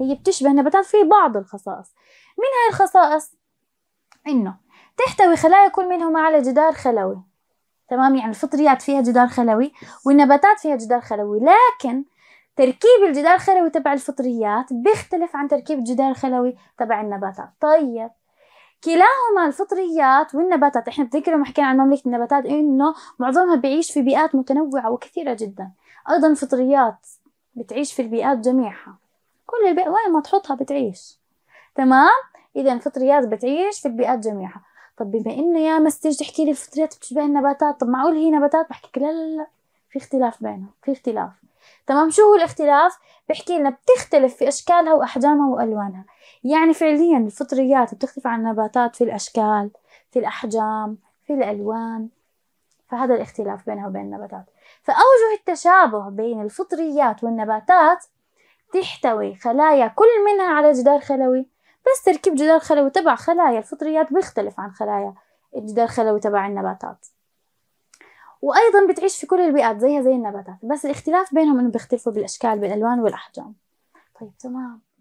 هي بتشبه النباتات في بعض الخصائص من هاي الخصائص انه تحتوي خلايا كل منهما على جدار خلوي تمام يعني الفطريات فيها جدار خلوي والنباتات فيها جدار خلوي لكن تركيب الجدار الخلوي تبع الفطريات بيختلف عن تركيب الجدار الخلوي تبع النباتات طيب كلاهما الفطريات والنباتات احنا بتذكروا لما حكينا عن مملكة النباتات انه معظمها بيعيش في بيئات متنوعة وكثيرة جدا ايضا الفطريات بتعيش في البيئات جميعها كل البيئة وين ما تحطها بتعيش تمام إذا الفطريات بتعيش في البيئات جميعها طب بما إنه يا ما تيجي تحكي لي الفطريات بتشبه النباتات طب معقول هي نباتات بحكي لا لا لا في اختلاف بينهم في اختلاف تمام شو هو الاختلاف بحكي لنا بتختلف في أشكالها وأحجامها وألوانها يعني فعليا الفطريات بتختلف عن النباتات في الأشكال في الأحجام في الألوان فهذا الاختلاف بينها وبين النباتات فأوجه التشابه بين الفطريات والنباتات تحتوي خلايا كل منها على جدار خلوي بس تركيب جدار خلوي تبع خلايا الفطريات بيختلف عن خلايا الجدار الخلوي تبع النباتات وايضا بتعيش في كل البيئات زيها زي النباتات بس الاختلاف بينهم انه بيختلفوا بالاشكال بالالوان والاحجام طيب تمام